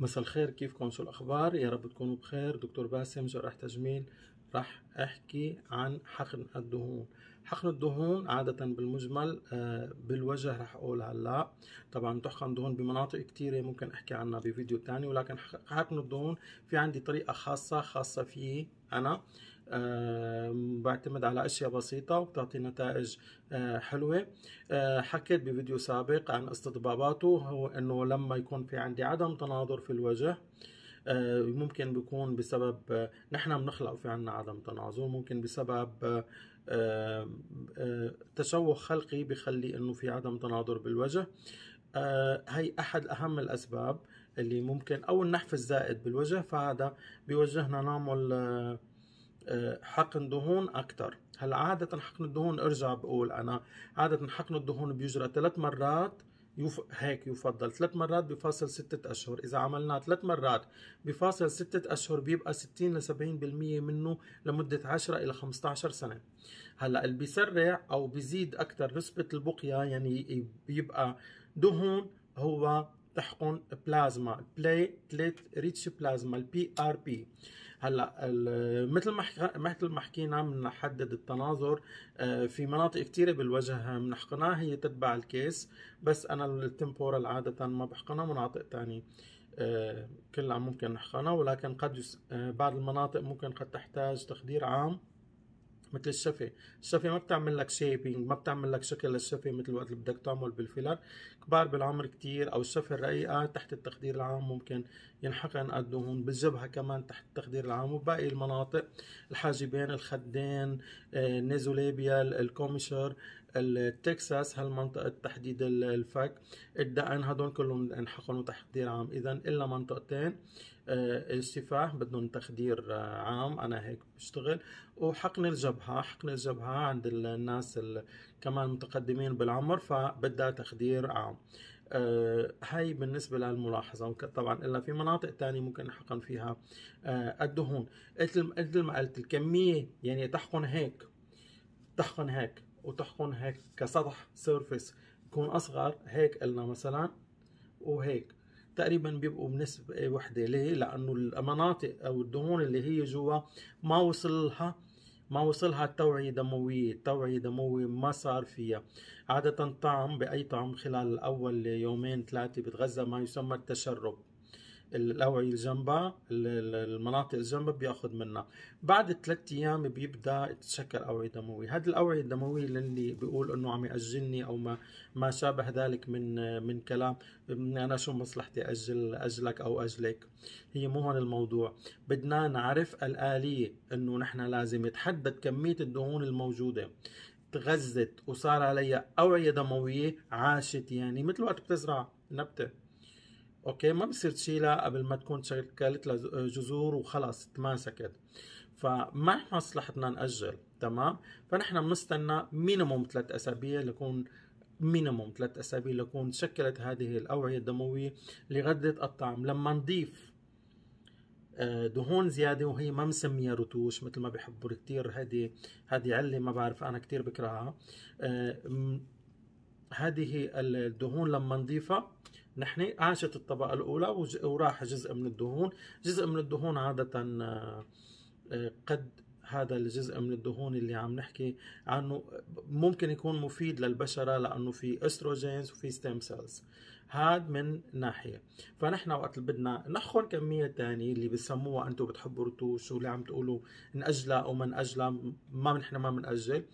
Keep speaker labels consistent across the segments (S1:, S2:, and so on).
S1: مساء الخير كيفكم شو الاخبار يا رب تكونوا بخير دكتور باسم جراح تجميل راح احكي عن حقن الدهون حقن الدهون عادة بالمجمل آه، بالوجه راح اقول هلا طبعا تحقن دهون بمناطق كتيرة ممكن احكي عنها بفيديو تاني ولكن حقن الدهون في عندي طريقة خاصة خاصة فيه انا بعتمد على اشياء بسيطه وبتعطي نتائج آه، حلوه آه، حكيت بفيديو سابق عن استطباباته هو انه لما يكون في عندي عدم تناظر في الوجه آه، ممكن بيكون بسبب نحن بنخلق في عنا عدم تناظر ممكن بسبب تشوه خلقي بخلي انه في عدم تناظر بالوجه هي احد اهم الاسباب اللي ممكن او النحف الزائد بالوجه فهذا بيوجهنا نعمل حقن دهون اكثر هلا عادة حقن الدهون ارجع بقول انا عادة حقن الدهون بيجرى ثلاث مرات يف... هيك يفضل ثلاث مرات بفاصل ستة أشهر إذا عملناه ثلاث مرات بفاصل ستة أشهر بيبقى 60 ل 70% منه لمدة 10 إلى 15 سنة هلا اللي بيسرع أو بيزيد أكثر نسبة البقية يعني بيبقى دهون هو تحقن بلازما بلاي تلت ريتش بلازما البي ار بي هلا مثل ما مثل ما حكينا بنحدد التناظر آه، في مناطق كثيره بالوجه بنحقنها هي تتبع الكيس بس انا التمبورال عاده ما بحقنها مناطق ثانيه آه، كلها ممكن نحقنها ولكن قد آه، بعض المناطق ممكن قد تحتاج تخدير عام مثل السفه السفه ما بتعمل لك سيبينج ما بتعمل لك شكل للسفه مثل وقت اللي بدك تعمل بالفيلر كبار بالعمر كتير او السفه الرقيقه آه، تحت التخدير العام ممكن ينحقن قد دهون بالزبهه كمان تحت التخدير العام وباقي المناطق الحاجبين الخدين آه، النيزوليبيال الكوميشر التكساس هالمنطقة تحديد الفك الدقن هدول كلهم انحقنوا تحت تخدير عام اذا الا منطقتين آه، السفاح بدهم تخدير آه، عام انا هيك بشتغل وحقن الجبهه حقن الجبهه عند الناس كمان متقدمين بالعمر فبدها تخدير عام آه، هاي بالنسبة للملاحظة طبعا إلا في مناطق تانية ممكن نحقن فيها الدهون قلت ما قلت الكمية يعني تحقن هيك تحقن هيك وتحقن هيك كسطح سيرفيس يكون أصغر هيك قلنا مثلا وهيك تقريبا بيبقوا بنسبة إيه، وحدة ليه؟ لأنه المناطق أو الدهون اللي هي جوا ما وصلها ما وصلها التوعية الدموية التوعية الدموية ما صار فيها عادة طعم بأي طعم خلال أول يومين ثلاثة بتغذى ما يسمى التشرب الاوعيه جنبها المناطق جنبها بياخذ منها بعد ثلاث ايام بيبدا تتشكل اوعيه دمويه هذه الاوعيه الدمويه اللي بيقول انه عم ياجلني او ما ما شابه ذلك من من كلام انا شو مصلحتي اجل اجلك او اجلك هي مو هون الموضوع بدنا نعرف الاليه انه نحن لازم نتحدد كميه الدهون الموجوده تغذت وصار عليها اوعيه دمويه عاشت يعني مثل وقت بتزرع نبته اوكي ما بصير تشيلها قبل ما تكون شكلت لها جذور وخلص تماسكت فما مصلحتنا ناجل تمام فنحن بنستنى مينيموم ثلاث اسابيع لكون مينيموم ثلاث اسابيع لكون شكلت هذه الاوعيه الدمويه لغده الطعم لما نضيف آه، دهون زياده وهي ما مسميها رتوش مثل ما بيحبوا كثير هذه هذه عله ما بعرف انا كثير بكرهها آه، هذه الدهون لما نضيفها نحن عاشت الطبقة الأولى وراح جزء من الدهون جزء من الدهون عادة آه، قد هذا الجزء من الدهون اللي عم نحكي عنه ممكن يكون مفيد للبشرة لأنه في استروجينز وفي ستيم سيلز هاد من ناحية فنحن وقت بدنا نحقن كمية تانية اللي بسموها أنتم بتحبوا رتوش واللي عم تقولوا نأجلها أو ما نأجلها ما نحن ما بنأجل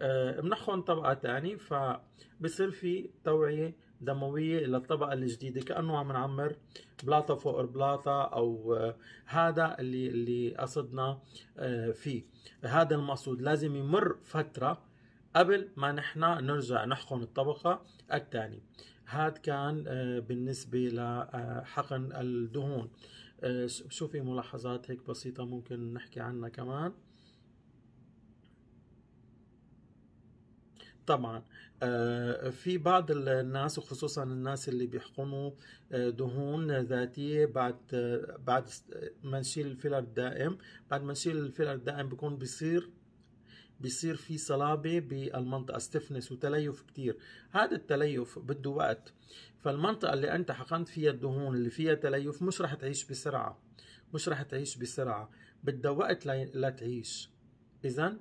S1: آه، بنحقن طبقة تانية فبصير في توعية دمويه للطبقه الجديده كانه عم نعمر بلاطه فوق بلاطه او آه، هذا اللي اللي قصدنا آه، فيه هذا المقصود لازم يمر فتره قبل ما نحن نرجع نحقن الطبقه الثانيه هاد كان آه، بالنسبه لحقن الدهون شو في ملاحظات هيك بسيطه ممكن نحكي عنها كمان طبعا آه، في بعض الناس وخصوصا الناس اللي بيحقنوا آه، دهون ذاتيه بعد آه، بعد ما نشيل الفيلر الدائم بعد ما نشيل الفيلر الدائم بيكون بيصير بيصير في صلابة بالمنطقة ستفنس وتليف كتير هذا التليف بده وقت فالمنطقة اللي أنت حقنت فيها الدهون اللي فيها تليف مش رح تعيش بسرعة مش رح تعيش بسرعة بدها وقت لتعيش إذا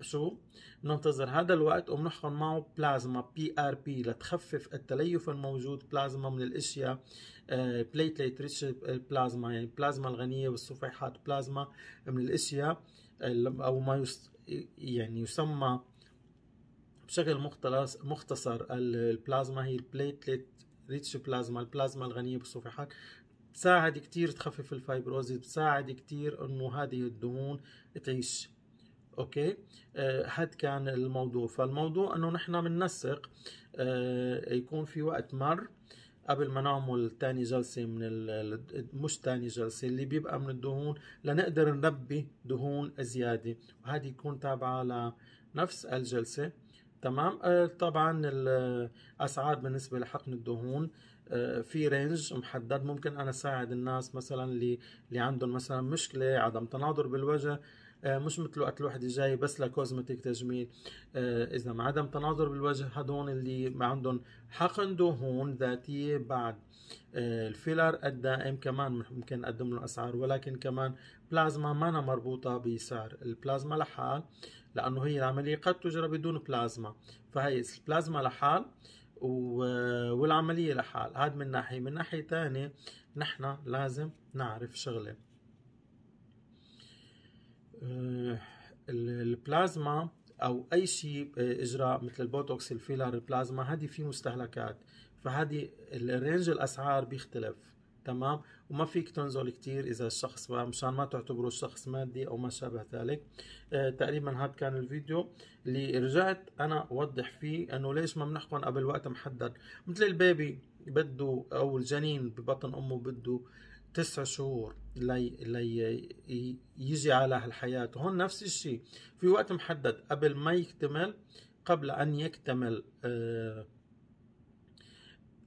S1: شو بننتظر هذا الوقت وبنحقن معه بلازما بي ار بي لتخفف التليف الموجود بلازما من الاشياء بليتليت آه، يعني ريتش بلازما يعني البلازما الغنيه بالصفيحات بلازما من الاشياء آه، او ما يعني يسمى بشكل مختلص مختصر البلازما هي البليتليت ريتش بلازما البلازما الغنية بالصفيحات بتساعد كتير تخفف الفايبروزيس بتساعد كتير انه هذه الدهون تعيش اوكي آه، هاد كان الموضوع فالموضوع انه نحن بننسق آه، يكون في وقت مر قبل ما نعمل تاني جلسة من ال... مش تاني جلسة اللي بيبقى من الدهون لنقدر نربي دهون زيادة وهذه يكون تابعة لنفس الجلسة تمام آه، طبعا الأسعار بالنسبة لحقن الدهون آه، في رينج محدد ممكن انا ساعد الناس مثلا اللي اللي عندهم مثلا مشكله عدم تناظر بالوجه آه، مش مثل وقت الواحد جاي بس لكوزمتيك تجميل آه، اذا ما عدم تناظر بالوجه هدول اللي ما عندهم حقن دهون ذاتيه بعد الفيلر الدائم كمان ممكن اقدم له اسعار ولكن كمان بلازما ما أنا مربوطه بسعر البلازما لحال لانه هي العمليه قد تجرى بدون بلازما فهي البلازما لحال والعملية لحال هاد من ناحية من ناحية تانية نحنا لازم نعرف شغلة أه، البلازما او اي شيء أه، اجراء مثل البوتوكس الفيلر البلازما هذه في مستهلكات فهذه الرينج الاسعار بيختلف تمام وما فيك تنزل كتير اذا الشخص مشان ما تعتبره شخص مادي او ما شابه ذلك آه تقريبا هذا كان الفيديو اللي رجعت انا اوضح فيه انه ليش ما بنحكم قبل وقت محدد مثل البيبي بده او الجنين ببطن امه بده تسع شهور لي, لي يجي على هالحياة هون نفس الشيء في وقت محدد قبل ما يكتمل قبل أن يكتمل آه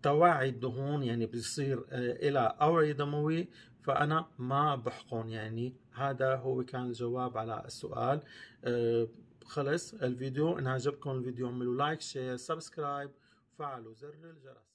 S1: توعي الدهون يعني بيصير آه، إلى أوعية دموية فأنا ما بحقن يعني هذا هو كان الجواب على السؤال آه، خلص الفيديو إن عجبكم الفيديو اعملوا لايك شير سبسكرايب فعلوا زر الجرس